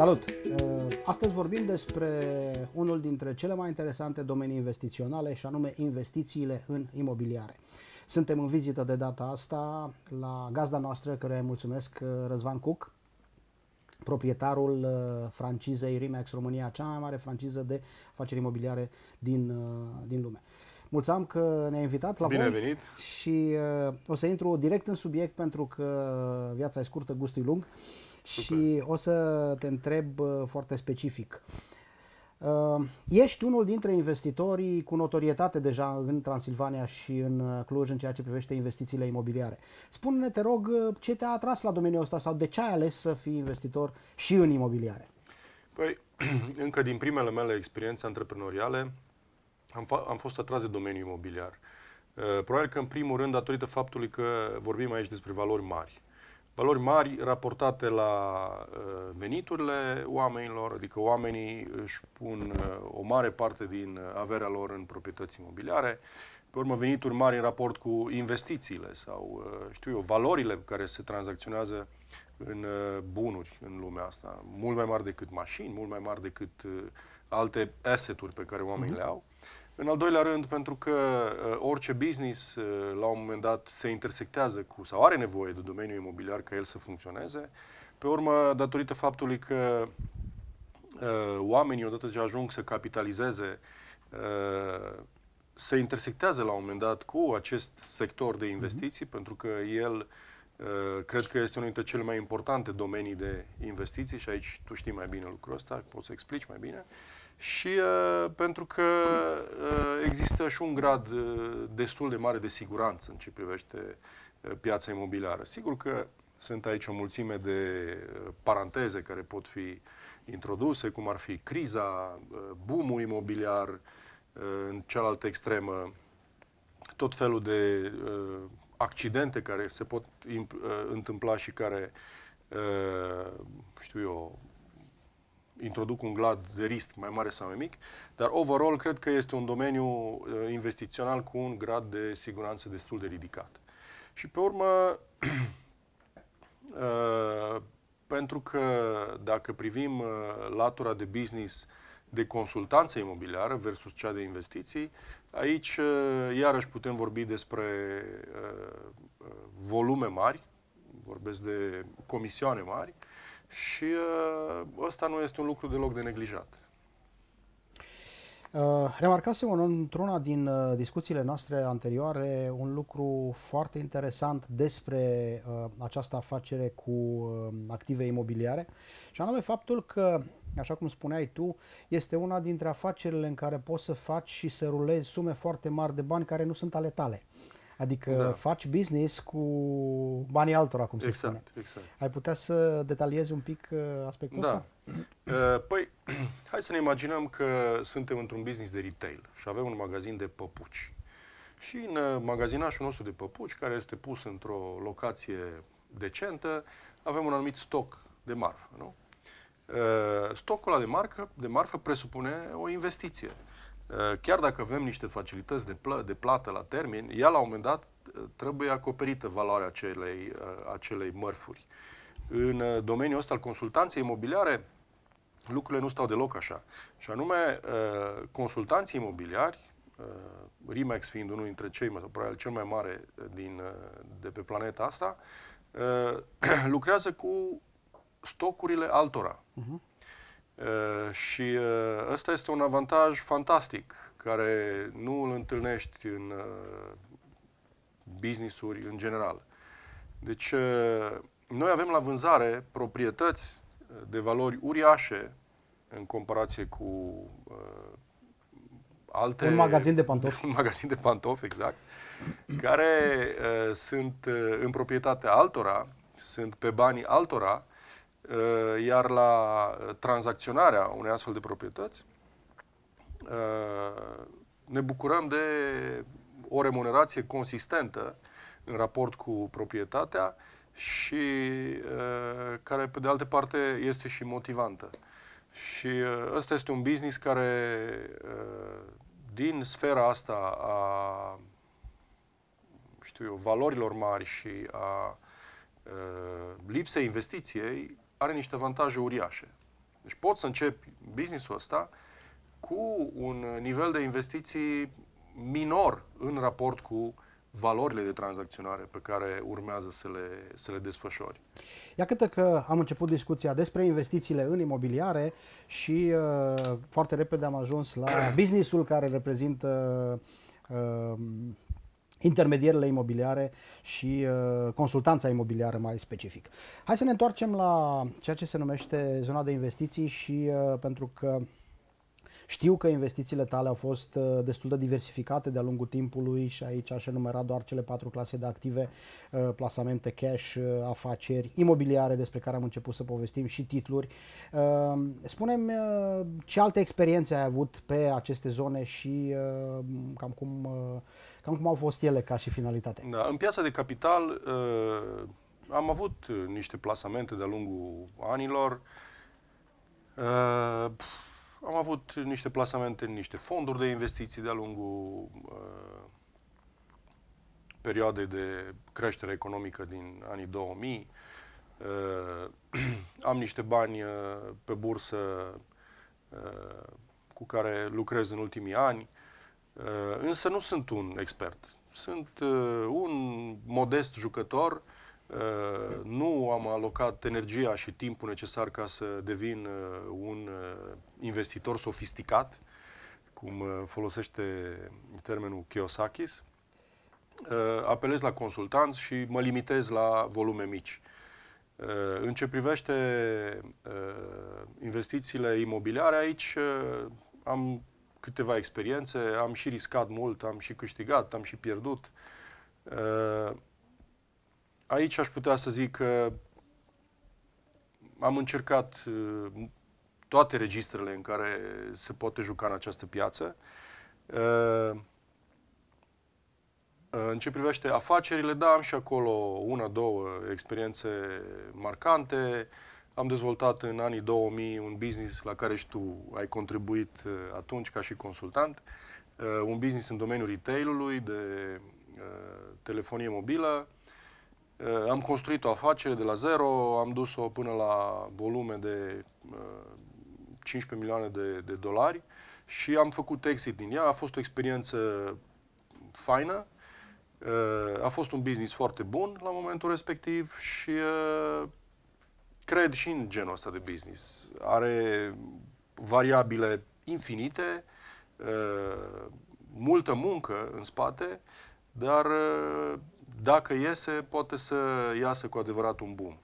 Salut! Eh, astăzi vorbim despre unul dintre cele mai interesante domenii investiționale și anume investițiile în imobiliare. Suntem în vizită de data asta la gazda noastră, care îi mulțumesc, eh, Răzvan Cuc, proprietarul eh, francizei Rimex România, cea mai mare franciză de afaceri imobiliare din, din lume. Mulțumim că ne-ai invitat la Bine voi venit. și uh, o să intru direct în subiect pentru că viața e scurtă, gustul e lung. Uh, și o să te întreb foarte specific. Ă, ești unul dintre investitorii cu notorietate deja în Transilvania și în Cluj în ceea ce privește investițiile imobiliare. Spune-ne, te rog, ce te-a atras la domeniul ăsta sau de ce ai ales să fii investitor și în imobiliare? Păi, încă din primele mele experiențe antreprenoriale, am, am fost atras de domeniul imobiliar. Ă, probabil că, în primul rând, datorită faptului că vorbim aici despre valori mari valori mari raportate la uh, veniturile oamenilor, adică oamenii își pun uh, o mare parte din uh, averea lor în proprietăți imobiliare, pe urmă venituri mari în raport cu investițiile sau, știu eu, valorile care se tranzacționează în bunuri în lumea asta, mult mai mari decât mașini, mult mai mari decât alte asset-uri pe care oamenii mm-hmm. le au. În al doilea rând, pentru că uh, orice business uh, la un moment dat se intersectează cu sau are nevoie de domeniul imobiliar ca el să funcționeze. Pe urmă, datorită faptului că uh, oamenii, odată ce ajung să capitalizeze, uh, se intersectează la un moment dat cu acest sector de investiții, mm-hmm. pentru că el uh, cred că este unul dintre cele mai importante domenii de investiții și aici tu știi mai bine lucrul ăsta, poți să explici mai bine. Uh, și uh, pentru că uh, există și un grad uh, destul de mare de siguranță în ce privește uh, piața imobiliară. Sigur că sunt aici o mulțime de uh, paranteze care pot fi introduse, cum ar fi criza, uh, boom imobiliar, uh, în cealaltă extremă, tot felul de uh, accidente care se pot uh, întâmpla și care, uh, știu eu, introduc un grad de risc mai mare sau mai mic, dar overall cred că este un domeniu uh, investițional cu un grad de siguranță destul de ridicat. Și pe urmă, uh, pentru că dacă privim uh, latura de business de consultanță imobiliară versus cea de investiții, aici iarăși putem vorbi despre volume mari, vorbesc de comisioane mari, și uh, ăsta nu este un lucru deloc de neglijat. Uh, Remarcasem într-una din uh, discuțiile noastre anterioare un lucru foarte interesant despre uh, această afacere cu uh, active imobiliare și anume faptul că, așa cum spuneai tu, este una dintre afacerile în care poți să faci și să rulezi sume foarte mari de bani care nu sunt ale tale. Adică da. faci business cu banii altora, cum se exact, spune. Exact. Ai putea să detaliezi un pic uh, aspectul da. ăsta? Uh, păi, hai să ne imaginăm că suntem într-un business de retail și avem un magazin de păpuci. Și în uh, magazinașul nostru de păpuci, care este pus într-o locație decentă, avem un anumit stoc de marfă, nu? Stocul ăla de, marcă, de marfă presupune o investiție. Eh, chiar dacă avem niște facilități de, plă, de plată la termen, ea la un moment dat eh, trebuie acoperită valoarea acelei, eh, acelei mărfuri. În domeniul ăsta al consultanței imobiliare, lucrurile nu stau deloc așa. Și anume, consultanții imobiliari, RIMAX fiind unul dintre cei, probabil cel mai mare din, de pe planeta asta, lucrează cu stocurile altora. Uh-huh. Eh, și eh, ăsta este un avantaj fantastic care nu îl întâlnești în eh, business-uri în general. Deci, noi avem la vânzare proprietăți de valori uriașe în comparație cu uh, alte... Un magazin de pantofi. Un magazin de pantofi, exact. Care uh, sunt uh, în proprietatea altora, sunt pe banii altora Uh, iar la uh, tranzacționarea unei astfel de proprietăți, uh, ne bucurăm de o remunerație consistentă în raport cu proprietatea și care, pe de altă parte, este și motivantă. Și ăsta este un business care, din sfera asta a știu eu, valorilor mari și a lipsei investiției, are niște avantaje uriașe. Deci poți să începi businessul ăsta cu un nivel de investiții minor în raport cu valorile de tranzacționare pe care urmează să le, să le desfășori. Iată că am început discuția despre investițiile în imobiliare și uh, foarte repede am ajuns la businessul care reprezintă uh, intermedierele imobiliare și uh, consultanța imobiliară mai specific. Hai să ne întoarcem la ceea ce se numește zona de investiții și uh, pentru că știu că investițiile tale au fost uh, destul de diversificate de-a lungul timpului și aici aș enumera doar cele patru clase de active, uh, plasamente cash, uh, afaceri, imobiliare despre care am început să povestim și titluri. Spunem ce alte experiențe ai avut pe aceste zone și cam cum, cam cum au fost ele ca și finalitate. Da, în piața de capital am avut niște plasamente de-a lungul anilor. Uh, am avut niște plasamente în niște fonduri de investiții de-a lungul uh, perioadei de creștere economică din anii 2000. Uh, am niște bani uh, pe bursă uh, cu care lucrez în ultimii ani, uh, însă nu sunt un expert. Sunt uh, un modest jucător uh, Uh, nu am alocat energia și timpul necesar ca să devin uh, un uh, investitor sofisticat, cum folosește termenul Kiyosakis, apelez la consultanți și mă limitez la volume mici. În ce privește investițiile imobiliare, aici am câteva experiențe, am și riscat mult, am și câștigat, am și pierdut aici aș putea să zic că am încercat uh, toate registrele în care se poate juca în această piață. Uh, uh, în ce privește afacerile, da, am și acolo una, două experiențe marcante. Am dezvoltat în anii 2000 un business la care și tu ai contribuit atunci ca și consultant, un business în domeniul retailului de telefonie mobilă, Eh, am construit o afacere de la zero, am dus-o până la volume de 15 eh, milioane de, de dolari și am făcut exit din ea. A fost o experiență faină, eh, a fost un business foarte bun la momentul respectiv și cred și în genul ăsta de business. Are variabile infinite, multă muncă în spate, dar dacă iese, poate să iasă cu adevărat un boom.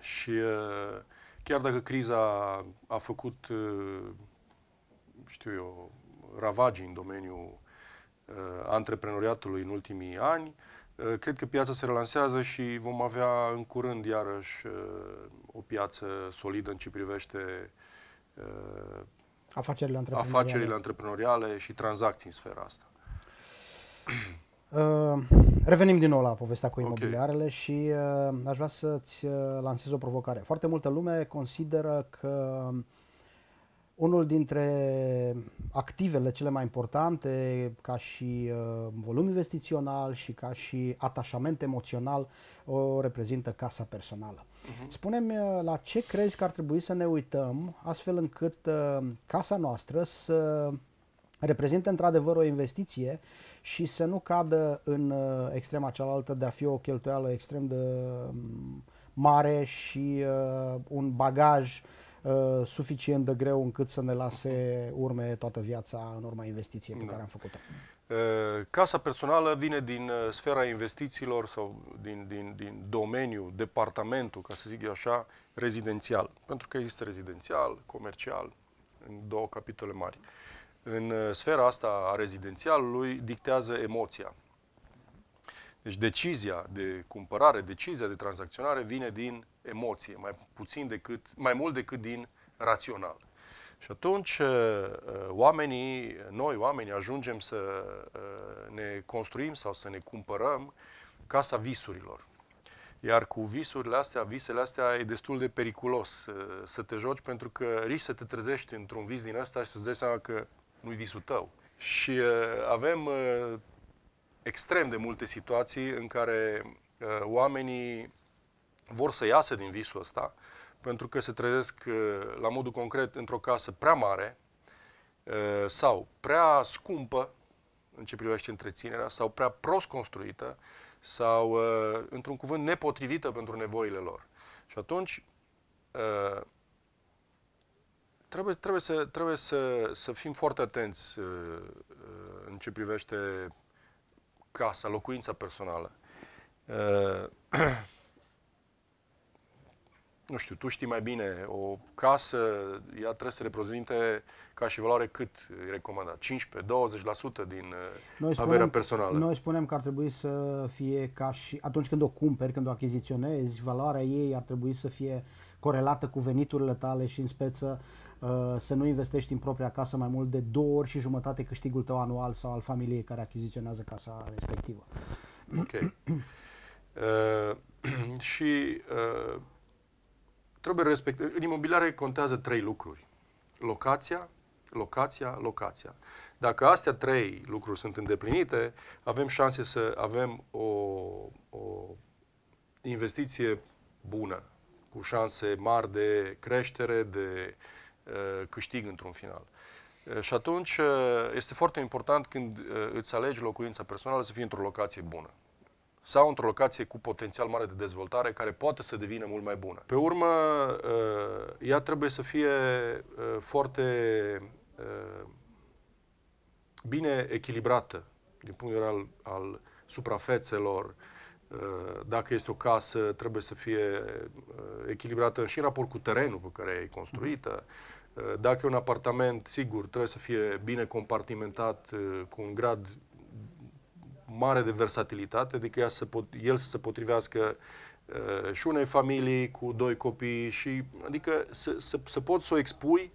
Și uh, chiar dacă criza a făcut, uh, știu eu, ravagii în domeniul uh, antreprenoriatului în ultimii ani, cred că piața se relansează și vom avea în curând iarăși o piață solidă în ce privește afacerile antreprenoriale, afacerile antreprenoriale și tranzacții în sfera asta. Uh, revenim din nou la povestea cu imobiliarele okay. și uh, aș vrea să-ți uh, lansez o provocare. Foarte multă lume consideră că unul dintre activele cele mai importante ca și uh, volum investițional și ca și atașament emoțional o reprezintă casa personală. Uh-huh. Spune-mi uh, la ce crezi că ar trebui să ne uităm astfel încât uh, casa noastră să reprezintă într-adevăr o investiție și să nu cadă în uh, extrema cealaltă de a fi o cheltuială extrem de um, mare și uh, un bagaj uh, suficient de greu încât să ne lase urme toată viața în urma investiției pe da. care am făcut-o. Uh, casa personală vine din uh, sfera investițiilor sau din, din, din domeniul, departamentul, ca să zic eu așa, rezidențial. Pentru că există rezidențial, comercial, în două capitole mari. Uh, în uh, sfera asta a rezidențialului dictează emoția. Deci decizia de cumpărare, decizia de tranzacționare vine din emoție, mai puțin decât, mai mult decât din rațional. Și atunci uh, uh, oamenii, noi oamenii ajungem să ne construim sau să ne cumpărăm casa visurilor. Iar cu visurile astea, visele astea e destul de periculos să te joci pentru că risc să te trezești într-un vis din ăsta și să-ți dai seama că nu-i visul tău. Și uh, avem uh, extrem de multe situații în care uh, oamenii vor să iasă din visul ăsta pentru că se trezesc uh, la modul concret într-o casă prea mare uh, sau prea scumpă în ce privește întreținerea sau prea prost construită sau, uh, într-un cuvânt, nepotrivită pentru nevoile lor. Și atunci, uh, Trebuie, trebuie, să, trebuie să, să fim foarte atenți uh, uh, în ce privește casa, locuința personală. Uh, nu știu, tu știi mai bine, o casă, ea trebuie să reprezinte ca și valoare cât e recomandat? 15-20% din noi spunem, personală? Noi spunem că ar trebui să fie ca și atunci când o cumperi, când o achiziționezi, valoarea ei ar trebui să fie corelată cu veniturile tale și în speță Uh, să nu investești în propria casă mai mult de două ori și jumătate câștigul tău anual sau al familiei care achiziționează casa respectivă. Ok. uh, și uh, trebuie respectat. În imobiliare contează trei lucruri. Locația, locația, locația. Dacă astea trei lucruri sunt îndeplinite, avem șanse să avem o, o investiție bună, cu șanse mari de creștere, de uh, Uh, câștig într-un final. Uh, și atunci uh, este foarte important când îți alegi locuința personală să fii într-o locație bună sau într-o locație cu potențial mare de dezvoltare care poate să devină mult mai bună. Pe urmă, ea trebuie să fie foarte bine echilibrată din punct de vedere al, al suprafețelor. Dacă este o casă, trebuie să fie echilibrată și în raport cu terenul pe care e construită. Mm-hmm Eh, dacă e un apartament, sigur, trebuie să fie bine compartimentat eh, cu un grad mare de versatilitate, adică ea să pot, el să se potrivească eh, și unei familii cu doi copii și, adică, să, să, să poți să o expui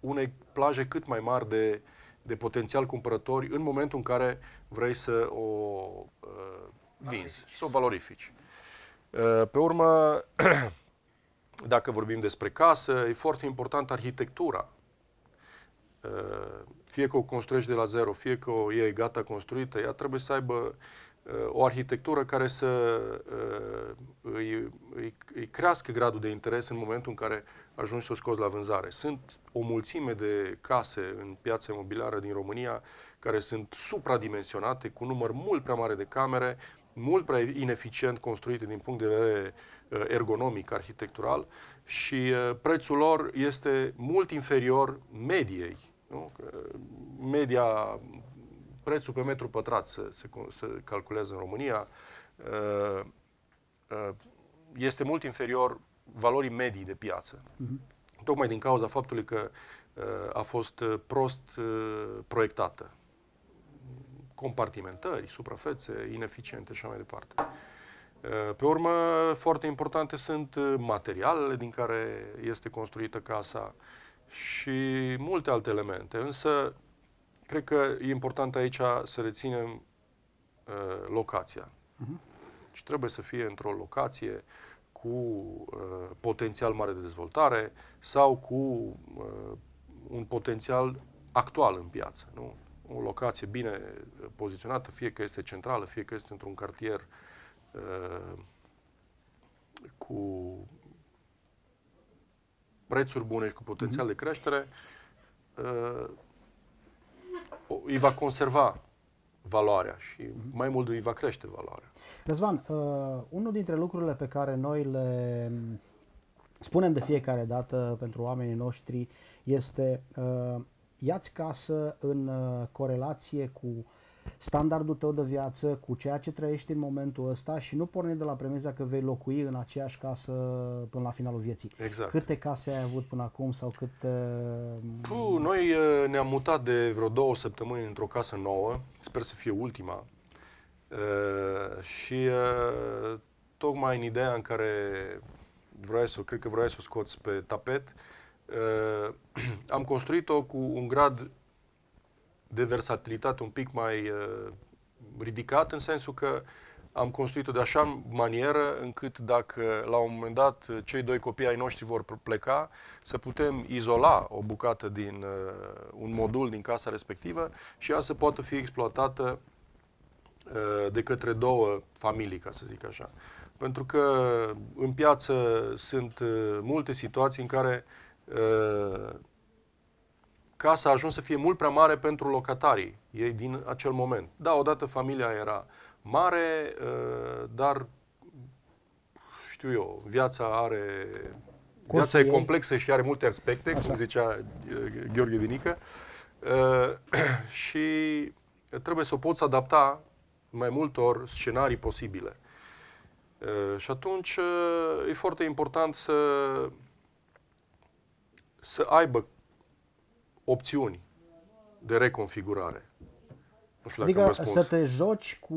unei plaje cât mai mari de, de potențial cumpărători în momentul în care vrei să o uh, vinzi, să o valorifici. Uh, pe urmă, dacă vorbim despre casă, e foarte important arhitectura. Ă, fie că o construiești de la zero, fie că o e gata construită, ea trebuie să aibă ă, o arhitectură care să ă, îi, îi, îi crească gradul de interes în momentul în care ajungi să o scoți la vânzare. Sunt o mulțime de case în piața imobiliară din România care sunt supradimensionate, cu număr mult prea mare de camere, mult prea ineficient construite din punct de vedere uh, Eh, ergonomic, arhitectural și eh, prețul lor este mult inferior mediei. Nu? Eh, media, prețul pe metru pătrat se, se, se calculează în România, este mult inferior valorii medii de piață. Mm-hmm. Tocmai din cauza faptului că a fost prost proiectată. Compartimentări, suprafețe ineficiente și așa mai departe. Eh, pe urmă, foarte importante sunt eh, materialele din care este construită casa și multe alte elemente. Însă, cred că e important aici să reținem uh, locația. Uh-huh. Și trebuie să fie într-o locație cu uh, potențial mare de dezvoltare sau cu uh, un potențial actual în piață. Nu? O locație bine poziționată, fie că este centrală, fie că este într-un cartier uh, Uh, cu prețuri bune și cu potențial mhm. de creștere, uh, îi va conserva valoarea și mhm. mai mult îi va crește valoarea. Răzvan, uh, unul dintre lucrurile pe care noi le mm, spunem de fiecare dată pentru oamenii noștri este uh, iați casă în uh, corelație cu uh, standardul tău de viață, cu ceea ce trăiești în momentul ăsta și nu porni de la premiza că vei locui în aceeași casă până la finalul vieții. Exact. Câte case ai avut până acum sau cât... Puh, noi uh, ne-am mutat de vreo două săptămâni într-o casă nouă, sper să fie ultima, uh, și uh, tocmai în ideea în care vrei să, cred că vrei să o scoți pe tapet, am construit-o cu un grad de versatilitate un pic mai uh, ridicat, în sensul că am construit-o de așa manieră încât dacă la un moment dat cei doi copii ai noștri vor pleca, să putem izola o bucată din uh, un modul din casa respectivă și ea să poată fi exploatată uh, de către două familii, ca să zic așa. Pentru că în piață sunt uh, multe situații în care uh, casa a ajuns să fie mult prea mare pentru locatarii ei din acel moment. Da, odată familia era mare, uh, dar știu eu, viața are Viața e complexă și are multe aspecte, Așa. cum zicea uh, Gheorghe Vinică, uh, și trebuie să o poți adapta mai multor scenarii posibile. și atunci e foarte important să, să aibă opțiuni de reconfigurare. Nu știu adică dacă să te joci cu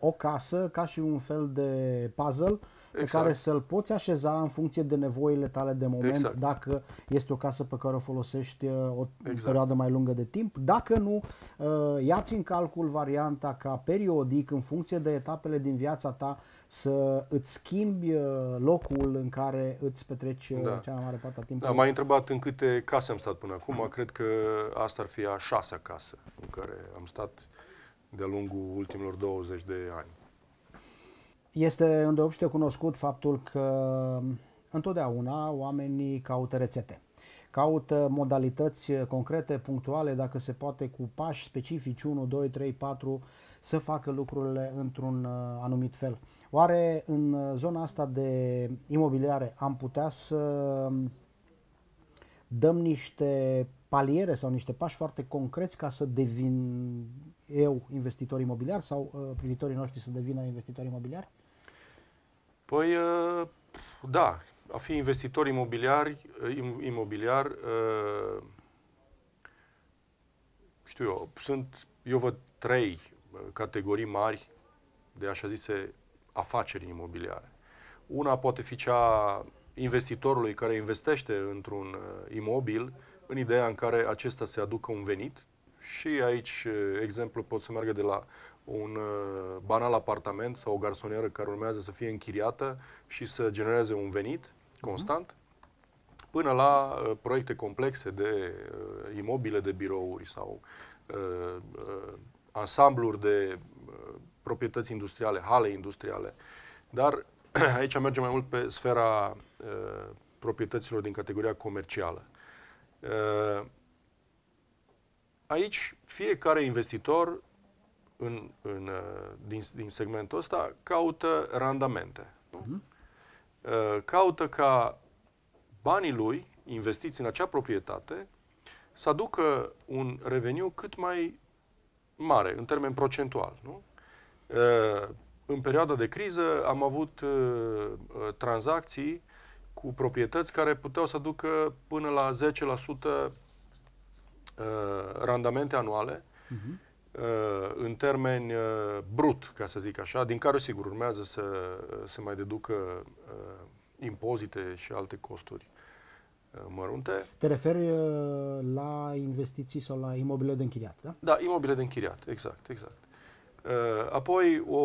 o casă ca și un fel de puzzle exact. care să-l poți așeza în funcție de nevoile tale de moment, exact. dacă este o casă pe care o folosești uh, o exact. perioadă mai lungă de timp. Dacă nu, uh, ia-ți în calcul varianta ca periodic, în funcție de etapele din viața ta, să îți schimbi uh, locul în care îți petreci da. cea mai mare parte a da, timpului. Da, m-ai întrebat în câte case am stat până acum. Cred că asta ar fi a șasea casă în care am stat de-a lungul ultimilor 20 de ani. Este îndeopște cunoscut faptul că mm, întotdeauna oamenii caută rețete. Caută modalități eh, concrete, punctuale, dacă se poate, cu pași specifici 1, 2, 3, 4, să facă lucrurile într-un eh, anumit fel. Oare în eh, zona asta de imobiliare am putea să mm, dăm niște paliere sau niște pași foarte concreți ca să devin eu investitor imobiliar sau privitorii noștri să devină investitori imobiliari? Păi, ă, da, a fi investitor ă, imobiliar, imobiliar ă, știu eu, sunt, eu văd trei categorii mari de așa zise afaceri imobiliare. Una poate fi cea investitorului care investește într-un imobil în ideea în care acesta se aducă un venit și aici exemplu pot să meargă de la un uh, banal apartament sau o garsonieră care urmează să fie închiriată și să genereze un venit mhm. constant, uh-huh. până la uh, proiecte complexe de uh, imobile, de birouri sau uh, uh, ansambluri de uh, proprietăți industriale, hale industriale. Dar aici mergem mai mult pe sfera uh, proprietăților din categoria comercială. Uh, aici fiecare investitor în, în, uh, din, din segmentul ăsta caută randamente. Nu? Mhm. Uh-huh. Caută ca banii lui investiți în acea proprietate să aducă un reveniu cât mai mare, în termen procentual. Nu? Uh, în perioada de criză am avut uh, tranzacții cu proprietăți care puteau să aducă până la 10% randamente anuale. Uh-huh. Uh, în termeni uh, brut, ca să zic așa, din care, sigur, urmează să uh, se mai deducă impozite și alte costuri mărunte. Te referi la investiții sau la imobile de închiriat, da? Da, imobile de închiriat, exact, exact. Apoi, o,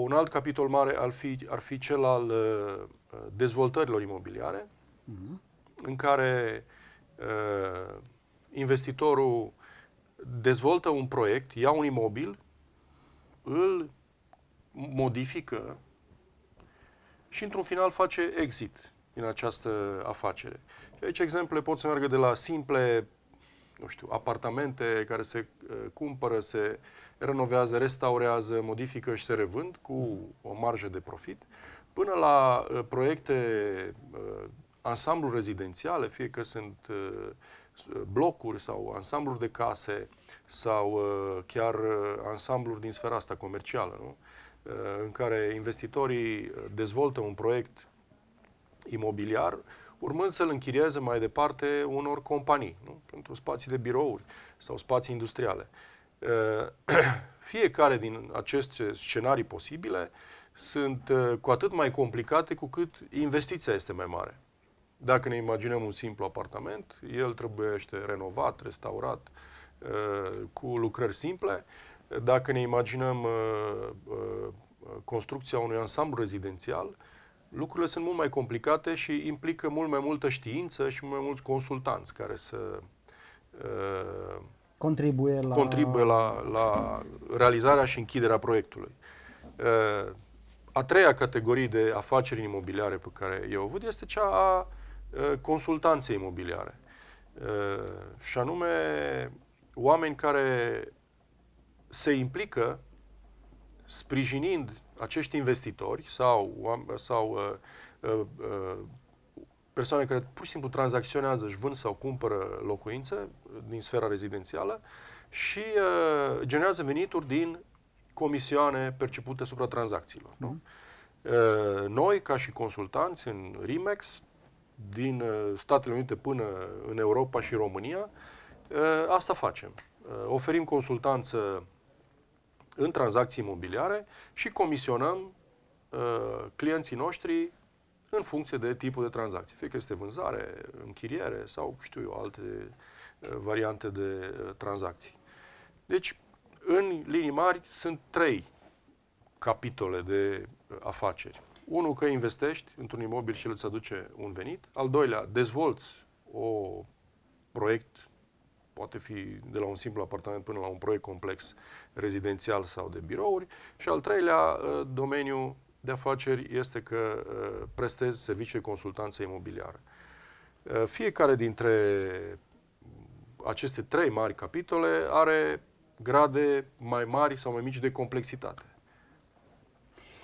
un alt capitol mare ar fi, ar fi cel al dezvoltărilor imobiliare, uh-huh. în care investitorul dezvoltă un proiect, ia un imobil, îl modifică și într-un final face exit din această afacere. Și aici exemple pot să meargă de la simple nu știu, apartamente care se uh, cumpără, se renovează, restaurează, modifică și se revând cu o marjă de profit, până la uh, proiecte uh, ansambluri rezidențiale, fie că sunt uh, blocuri sau ansambluri de case sau uh, chiar uh, ansambluri din sfera asta comercială, nu? în care investitorii dezvoltă un proiect imobiliar, urmând să-l închirieze mai departe unor companii, nu? pentru spații de birouri sau spații industriale. Fiecare din aceste scenarii posibile sunt cu atât mai complicate cu cât investiția este mai mare. Dacă ne imaginăm un simplu apartament, el trebuie renovat, restaurat, uh, cu lucrări simple. Dacă ne imaginăm uh, uh, construcția unui ansamblu rezidențial, lucrurile sunt mult mai complicate și implică mult mai multă știință și mult mai mulți consultanți care să contribuie la, contribuie la, la realizarea și închiderea proiectului. A treia categorie de afaceri imobiliare pe care eu o văd este cea a Uh, consultanțe imobiliare. Uh, și anume, oameni care se implică sprijinind acești investitori sau, sau uh, persoane care pur și simplu tranzacționează, își vând sau cumpără locuințe din sfera rezidențială și uh, generează venituri din comisioane percepute supra tranzacțiilor. Mm-hmm. Nu? Mhm. Uh, noi, ca și consultanți în RIMEX, din uh, Statele Unite până în Europa și România, uh, asta facem. Uh, oferim consultanță în tranzacții imobiliare și comisionăm clienții noștri în funcție de tipul de tranzacție, fie că este vânzare, închiriere sau, știu eu, alte variante de tranzacții. Deci, în linii mari, sunt trei capitole de afaceri. Unul, că investești într-un imobil și îți aduce un venit. Al doilea, dezvolți o proiect, poate fi de la un simplu apartament până la un proiect complex rezidențial sau de birouri. Și al treilea, uh, domeniu de afaceri este că uh, prestezi servicii de consultanță imobiliară. Uh, fiecare dintre aceste trei mari capitole are grade mai mari sau mai mici de complexitate.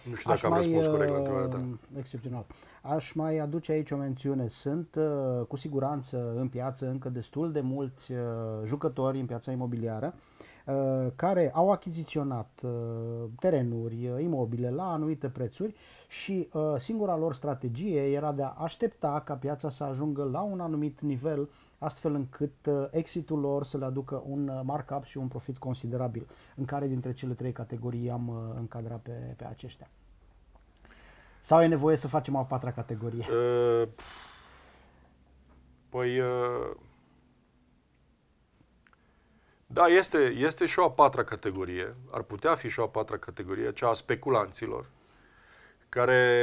Nu știu dacă aș am mai, răspuns corect la uh, întrebarea da. ta. Excepțional. Aș mai aduce aici o mențiune. Sunt uh, cu siguranță în piață încă destul de mulți uh, jucători în piața imobiliară care au achiziționat terenuri, imobile la anumite prețuri și singura lor strategie era de a aștepta ca piața să ajungă la un anumit nivel astfel încât uh, exitul lor să le aducă un uh, markup și un profit considerabil, în care dintre cele trei categorii am uh, încadrat pe, pe aceștia. Sau e nevoie să facem a patra categorie? Uh, păi, uh, da, este, este și o a patra categorie, ar putea fi și o a patra categorie, cea a speculanților, care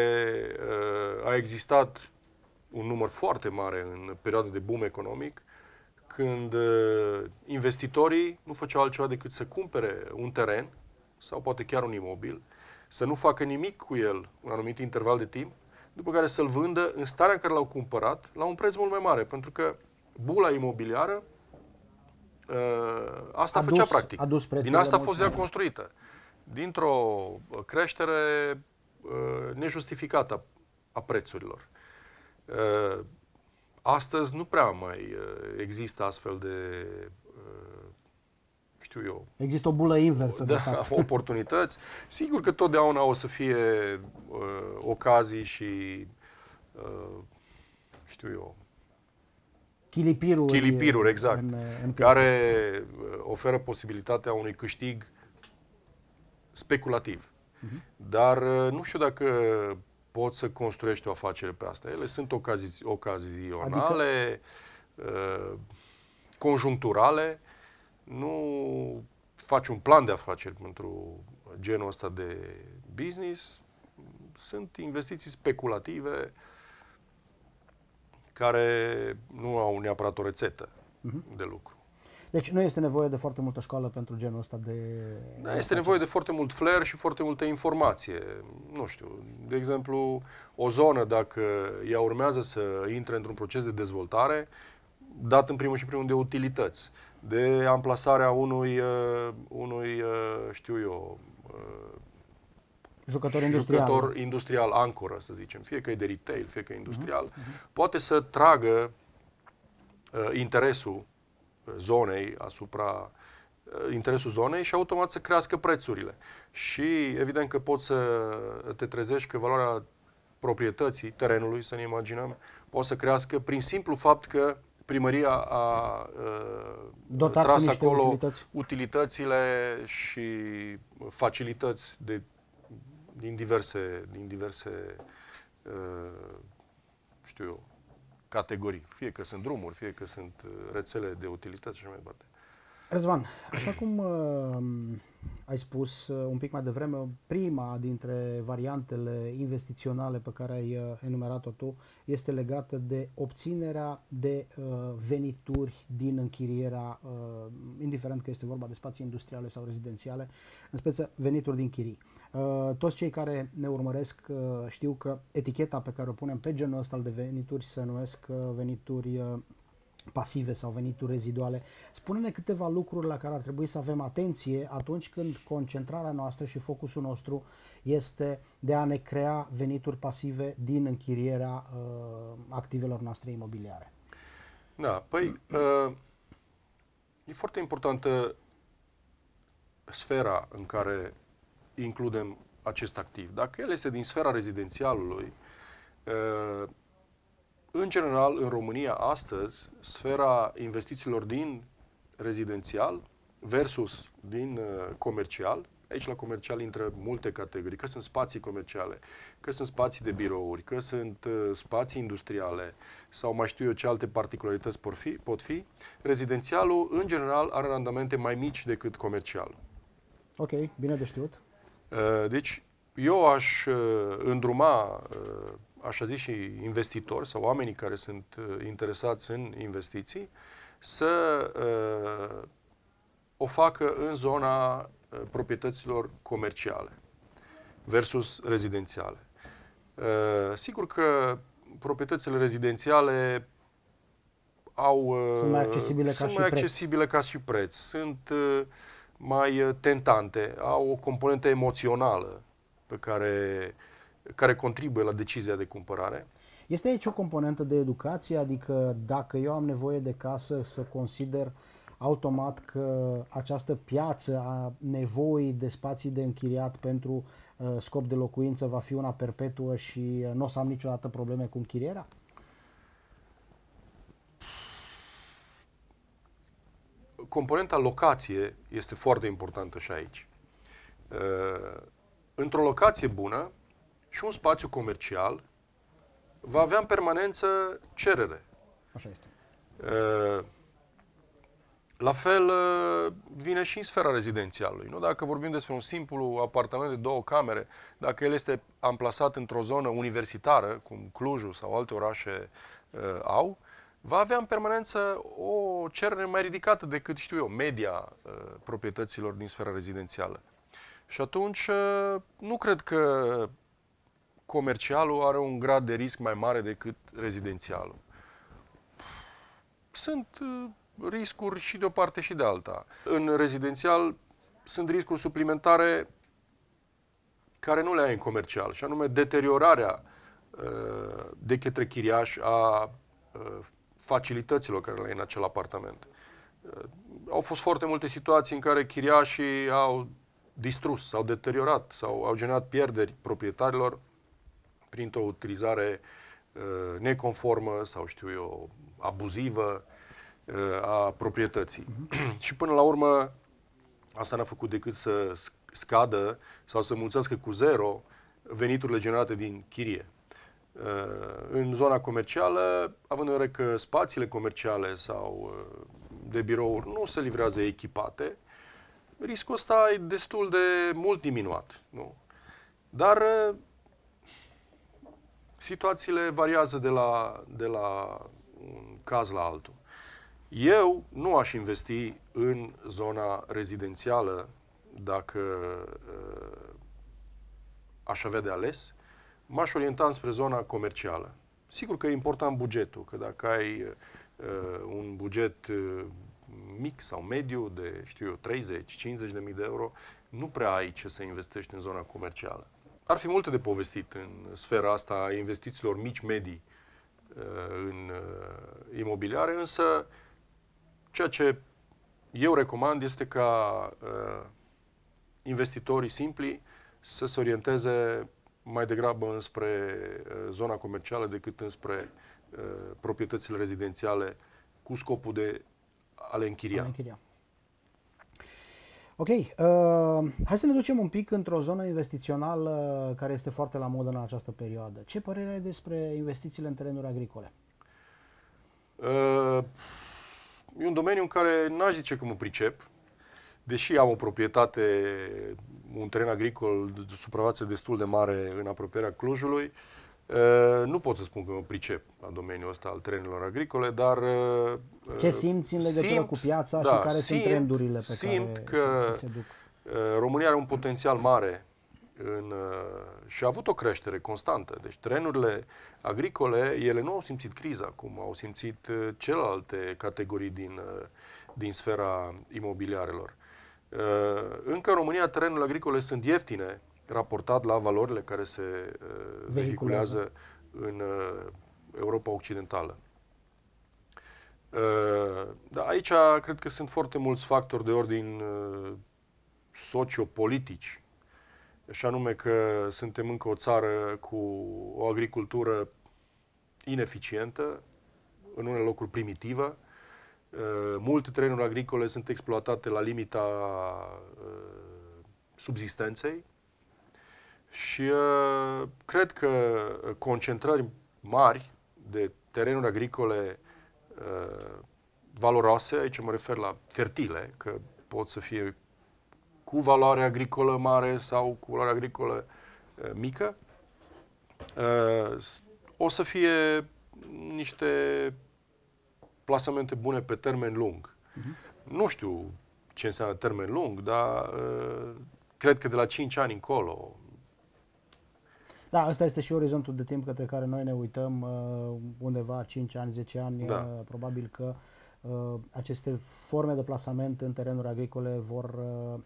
uh, a existat un număr foarte mare în perioada de boom economic, când uh, investitorii nu făceau altceva decât să cumpere un teren sau poate chiar un imobil, să nu facă nimic cu el un anumit interval de timp, după care să-l vândă în starea în care l-au cumpărat la un preț mult mai mare, pentru că bula imobiliară uh, asta a făcea dus, practic. A dus Din asta a fost ea construită. Dintr-o creștere uh, nejustificată a prețurilor. Uh, astăzi nu prea mai uh, există astfel de uh, știu eu. Există o bulă inversă, da, de fapt. oportunități. Sigur că totdeauna o să fie uh, ocazii și uh, știu eu. Chilipiruri. Chilipiruri, exact. În, în care oferă posibilitatea unui câștig speculativ. Uh-huh. Dar uh, nu știu dacă poți să construiești o afacere pe asta. Ele sunt ocazi- ocazionale, adică... Uh, conjuncturale, nu faci un plan de afaceri pentru genul ăsta de business, sunt investiții speculative care nu au neapărat o rețetă uh-huh. de lucru. Deci nu este nevoie de foarte multă școală pentru genul ăsta de... Da, este nevoie de foarte mult flair și foarte multă informație. Nu știu, de exemplu, o zonă, dacă ea urmează să intre într-un proces de dezvoltare, dat în primul și primul de utilități, de amplasarea unui, uh, unui uh, știu eu, uh, jucător, industrial. jucător industrial ancoră, să zicem, fie că e de retail, fie că e industrial, uh-huh. poate să tragă uh, interesul zonei, asupra eh, interesul zonei și automat să crească prețurile. Și evident că poți să te trezești că valoarea proprietății, terenului, să ne imaginăm, poate să crească prin simplu fapt că primăria a uh, tras acolo utilități. utilitățile și facilități de, din diverse, din diverse uh, știu eu, categorii. Fie că sunt drumuri, fie că sunt uh, rețele de utilități și mai departe. Răzvan, așa cum uh, ai spus uh, un pic mai devreme, prima dintre variantele investiționale pe care ai uh, enumerat-o tu este legată de obținerea de uh, venituri din închirierea, uh, indiferent că este vorba de spații industriale sau rezidențiale, în speță venituri din chirii. Uh, Uh, toți cei care ne urmăresc uh, știu că eticheta pe care o punem pe genul ăsta de venituri se numesc uh, venituri pasive sau venituri reziduale. Spune-ne câteva lucruri la care ar trebui să avem atenție atunci când concentrarea noastră și focusul nostru este de a ne crea venituri pasive din închirierea uh, activelor noastre imobiliare. Da, păi uh, e foarte importantă sfera în care includem acest activ. Dacă el este din sfera rezidențialului, ă, în general, în România astăzi, sfera investițiilor din rezidențial versus din ă, comercial, aici la comercial intră multe categorii, că sunt spații comerciale, că sunt spații de birouri, că sunt ă, spații industriale sau mai știu eu ce alte particularități pot fi, pot fi. rezidențialul, în general, are randamente mai mici decât comercialul. Ok, bine de știut. Uh, deci, eu aș uh, îndruma, uh, așa zis, și investitori sau oamenii care sunt interesați în investiții să o facă în zona proprietăților comerciale versus rezidențiale. Sigur că proprietățile rezidențiale au, sunt mai accesibile, sunt ca, mai și accesibile preț. ca și preț. Sunt uh, mai eh, tentante, au o componentă emoțională pe care, care contribuie la decizia de cumpărare. Este aici o componentă de educație, adică dacă eu am nevoie de casă să consider automat că această piață a nevoii de spații de închiriat pentru uh, scop de locuință va fi una perpetuă și uh, eh, nu o să am niciodată probleme cu închirierea? componenta locație este foarte importantă și aici. Uh, într-o locație bună și un spațiu comercial va avea în permanență cerere. Așa este. Uh, la fel uh, vine și în sfera rezidențialului. Nu? Dacă vorbim despre un simplu apartament de două camere, dacă el este amplasat într-o zonă universitară, cum Clujul sau alte orașe uh, au, uh, va avea în permanență o cerere mai ridicată decât, știu eu, media uh, proprietăților din sfera rezidențială. Și atunci uh, nu cred că comercialul are un grad de risc mai mare decât rezidențialul. Sunt uh, riscuri și de o parte și de alta. În rezidențial sunt riscuri suplimentare care nu le ai în comercial, și anume deteriorarea de către chiriaș a facilităților care le ai în acel apartament. Uh, au fost foarte multe situații în care chiriașii au distrus, s-au deteriorat sau au generat pierderi proprietarilor printr-o utilizare uh, neconformă sau, știu eu, abuzivă uh, a proprietății. Mhm. și până la urmă, asta n-a făcut decât să scadă sau să mulțească cu zero veniturile generate din chirie. Uh, în zona comercială, având în vedere că spațiile comerciale sau uh, de birouri nu se livrează echipate, riscul ăsta e destul de mult diminuat. Nu? Dar uh, situațiile variază de la, de la un caz la altul. Eu nu aș investi în zona rezidențială dacă aș avea de ales, m-aș orienta spre zona comercială. Sigur că e important bugetul, că dacă ai uh, uh un buget uh, mic sau mediu de, știu eu, 30-50 de mii de euro, nu prea ai ce să investești în zona comercială. Ar fi multe de povestit în sfera asta a investițiilor mici-medii uh, în uh, imobiliare, însă ceea ce eu recomand este ca uh, investitorii simpli să se orienteze mai degrabă înspre uh, zona comercială decât înspre uh, proprietățile rezidențiale cu scopul de a le închiria. A le închiria. Ok, uh, hai să ne ducem un pic într-o zonă investițională care este foarte la modă în această perioadă. Ce părere ai despre investițiile în terenuri agricole? Uh, e un domeniu în care n-aș zice că mă pricep, deși am o proprietate un teren agricol de suprafață destul de mare în apropierea Clujului. Nu pot să spun că mă pricep la domeniul ăsta al terenelor agricole, dar... Ce simți în legătură simt, cu piața da, și care simt, sunt trendurile pe simt care că se duc? România are un potențial mare în, și a avut o creștere constantă. Deci trenurile agricole, ele nu au simțit criza cum au simțit celelalte categorii din, din sfera imobiliarelor. Uh, încă în România terenurile agricole sunt ieftine, raportat la valorile care se uh, vehiculează, vehiculează în uh, Europa Occidentală. Da, aici cred că sunt foarte mulți factori de ordin sociopolitici, și anume că suntem încă o țară cu o agricultură ineficientă, în unele locuri primitivă, Eh, multe terenuri agricole sunt exploatate la limita eh, subzistenței și eh, cred că concentrări mari de terenuri agricole valoroase, aici mă refer la fertile, că pot să fie cu valoare agricolă mare sau cu valoare agricolă mică, o să fie niște plasamente bune pe termen lung. Uh-huh. Nu știu ce înseamnă termen lung, dar uh, cred că de la 5 ani încolo. Da, asta este și orizontul de timp către care noi ne uităm uh, undeva 5 ani, 10 ani, da. Uh, probabil că aceste forme de plasament în terenuri agricole vor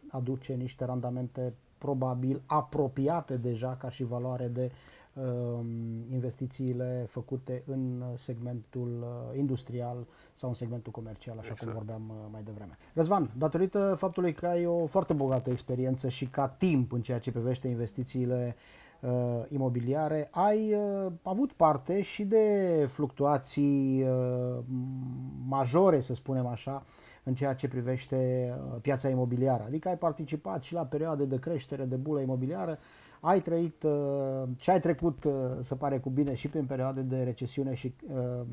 aduce niște randamente probabil apropiate deja ca și valoare de uh, Um, investițiile făcute în segmentul uh, industrial sau în segmentul comercial, așa exact. cum vorbeam uh, mai devreme. Răzvan, datorită faptului că ai o foarte bogată experiență și ca timp în ceea ce privește investițiile uh, imobiliare, ai uh, avut parte și de fluctuații uh, majore, să spunem așa, în ceea ce privește uh, piața imobiliară. Adică ai participat și la perioade de creștere de bulă imobiliară, uh, ai trăit ce uh, și ai trecut, uh, se pare cu bine, și prin perioade de recesiune și uh,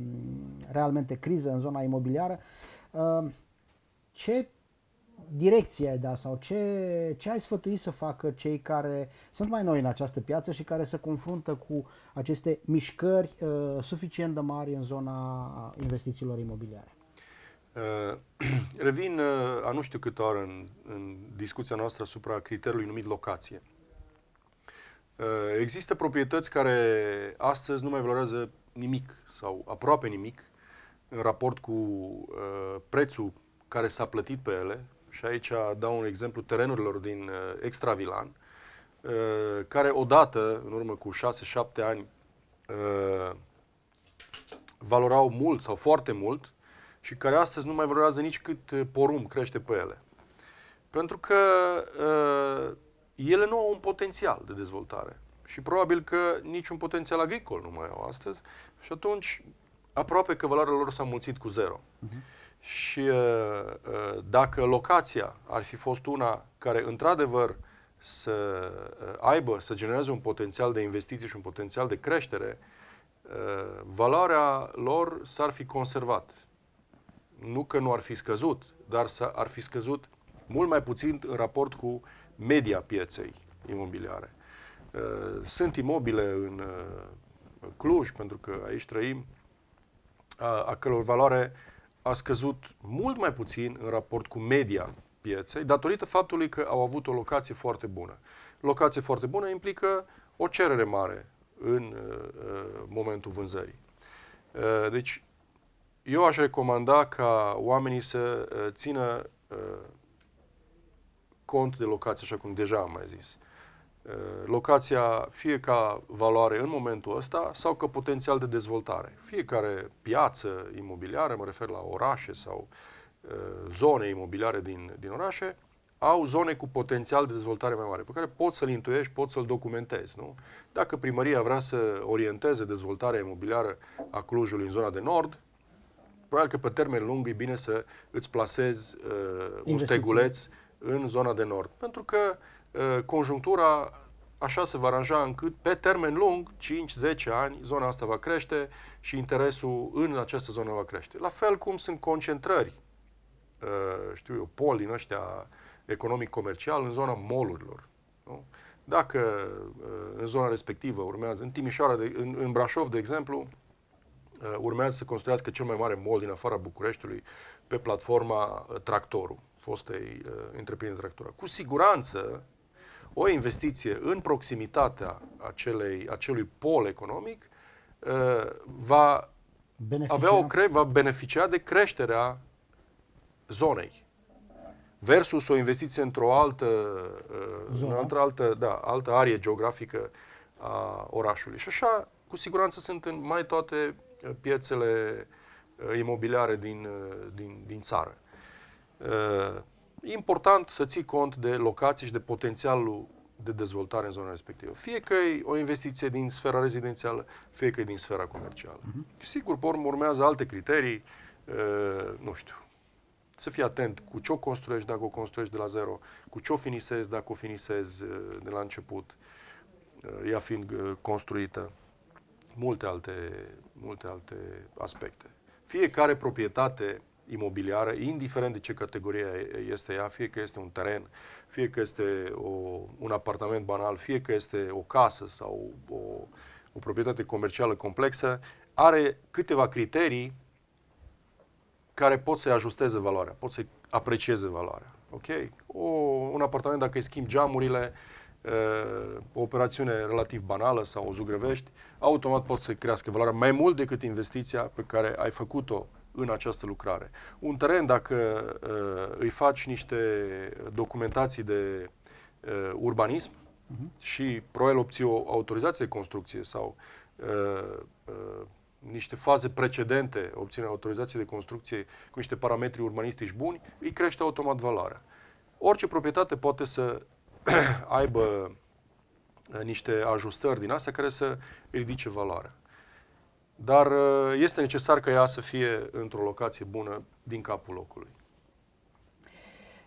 realmente criză în zona imobiliară. ce direcție ai dat sau ce, ce ai sfătuit să facă cei care sunt mai noi în această piață și care se confruntă cu aceste mișcări suficient de mari în zona investițiilor imobiliare? Uh, revin uh, a nu știu câte ori în, în discuția noastră asupra criteriului numit locație. Eh, există proprietăți care astăzi nu mai valorează nimic sau aproape nimic în raport cu eh, prețul care s-a plătit pe ele. Și aici dau un exemplu terenurilor din eh, Extravilan, care odată, în urmă cu 6-7 ani, valorau mult sau foarte mult și care astăzi nu mai valorează nici cât porum crește pe ele. Pentru că ele nu au un potențial de dezvoltare. Și probabil că niciun potențial agricol nu mai au astăzi. Și atunci, aproape că valoarea lor s-a mulțit cu zero. Uh-huh. Și uh, uh, dacă locația ar fi fost una care, într-adevăr, să uh, aibă, să genereze un potențial de investiții și un potențial de creștere, valoarea lor s-ar fi conservat. Nu că nu ar fi scăzut, dar s ar fi scăzut mult mai puțin în raport cu uh, media pieței imobiliare. Uh, sunt imobile în uh, Cluj, pentru că aici trăim, a căror valoare a scăzut mult mai puțin în raport cu media pieței, datorită faptului că au avut o locație foarte bună. Locație foarte bună implică o cerere mare în uh, momentul vânzării. Deci, eu aș recomanda ca oamenii să țină cont de locație, așa cum deja am mai zis. Uh, locația fie ca valoare în momentul ăsta sau ca potențial de dezvoltare. Fiecare piață imobiliară, mă refer la orașe sau uh, zone imobiliare din, din orașe, au zone cu potențial de dezvoltare mai mare, pe care poți să-l intuiești, poți să-l documentezi. Nu? Dacă primăria vrea să orienteze dezvoltarea imobiliară a Clujului în zona de nord, probabil că pe termen lung e bine să îți placezi uh, un steguleț în zona de nord. Pentru că uh, conjunctura așa se va aranja încât pe termen lung, 5-10 ani, zona asta va crește și interesul în această zonă va crește. La fel cum sunt concentrări, uh, știu eu, poli din ăștia economic-comercial în zona molurilor. Nu? Dacă uh, în zona respectivă urmează, în Timișoara, de, în, în Brașov, de exemplu, urmează să construiască cel mai mare mol din afara Bucureștiului pe platforma Tractorul fostei uh, întreprinderi tractură. Cu siguranță, o investiție în proximitatea acelei, acelui pol economic uh, va, beneficia. Avea o cre- va beneficia de creșterea zonei versus o investiție într-o altă, uh, Zonă. într altă, da, altă arie geografică a orașului. Și așa, cu siguranță, sunt în mai toate uh, piețele uh, imobiliare din, din, din țară. Uh, important să ții cont de locații și de potențialul de dezvoltare în zona respectivă. Fie că e o investiție din sfera rezidențială, fie că e din sfera comercială. Uh-huh. Sigur, pe urmă urmează alte criterii, uh, nu știu, să fii atent cu ce o construiești dacă o construiești de la zero, cu ce o finisezi dacă o finisezi uh, de la început, uh, ea fiind construită, multe alte, multe alte aspecte. Fiecare proprietate imobiliară, indiferent de ce categorie este ea, fie că este un teren, fie că este o, un apartament banal, fie că este o casă sau o, o proprietate comercială complexă, are câteva criterii care pot să-i ajusteze valoarea, pot să-i aprecieze valoarea. Ok? O, un apartament, dacă îi schimbi geamurile, uh, o operațiune relativ banală sau o zugrăvești, automat pot să crească valoarea mai mult decât investiția pe care ai făcut-o în această lucrare. Un teren, dacă uh, îi faci niște documentații de uh, urbanism uh-huh. și probabil obții o autorizație de construcție sau uh, uh, niște faze precedente, obținerea autorizației de construcție cu niște parametri urbanistici buni, îi crește automat valoarea. Orice proprietate poate să aibă uh, niște ajustări din astea care să ridice valoarea. Dar uh, este necesar ca ea să fie într-o locație bună din capul locului.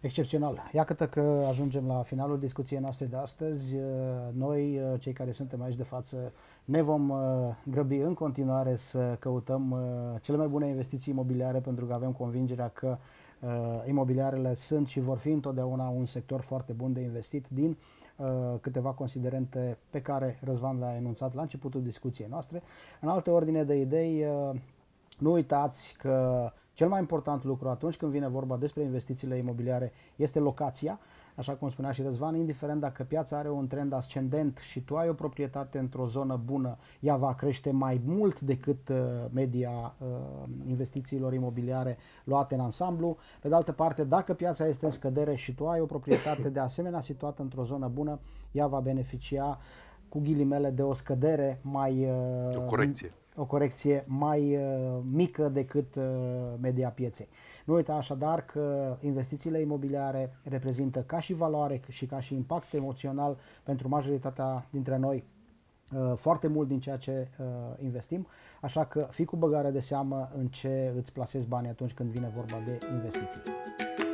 Excepțional. Iată că ajungem la finalul discuției noastre de astăzi. Uh, noi, uh, cei care suntem aici de față, ne vom grăbi în continuare să căutăm cele mai bune investiții imobiliare pentru că avem convingerea că imobiliarele sunt și vor fi întotdeauna un sector foarte bun de investit din uh, Uh, câteva considerente pe care Răzvan le-a enunțat la începutul discuției noastre. În alte ordine de idei, uh, nu uitați că cel mai important lucru atunci când vine vorba despre investițiile imobiliare este locația așa cum spunea și Răzvan, indiferent dacă piața are un trend ascendent și tu ai o proprietate într-o zonă bună, ea va crește mai mult decât uh, media uh, investițiilor imobiliare luate în ansamblu. Pe de altă parte, dacă piața este în scădere și tu ai o proprietate de asemenea situată într-o zonă bună, ea va beneficia uh, cu ghilimele de o scădere mai... O uh, corecție. O corecție mai uh, mică decât uh, media pieței. Nu uita așadar că investițiile imobiliare reprezintă ca și valoare și ca și impact emoțional pentru majoritatea dintre noi foarte mult din ceea ce investim, așa că fii cu băgare de seamă în ce îți plasezi banii atunci când vine vorba de investiții.